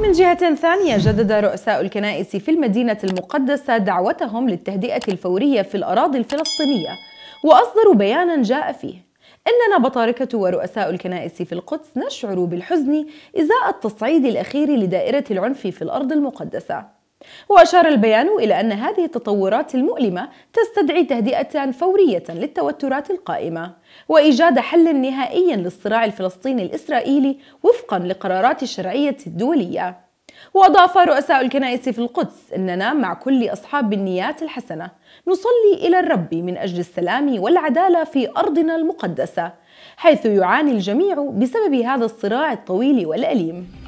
من جهة ثانية جدد رؤساء الكنائس في المدينة المقدسة دعوتهم للتهدئة الفورية في الأراضي الفلسطينية وأصدروا بيانا جاء فيه إننا بطاركة ورؤساء الكنائس في القدس نشعر بالحزن إزاء التصعيد الأخير لدائرة العنف في الأرض المقدسة وأشار البيان إلى أن هذه التطورات المؤلمة تستدعي تهدئة فورية للتوترات القائمة وإيجاد حل نهائي للصراع الفلسطيني الإسرائيلي وفقا لقرارات الشرعية الدولية وأضاف رؤساء الكنائس في القدس أننا مع كل أصحاب النيات الحسنة نصلي إلى الرب من أجل السلام والعدالة في أرضنا المقدسة حيث يعاني الجميع بسبب هذا الصراع الطويل والأليم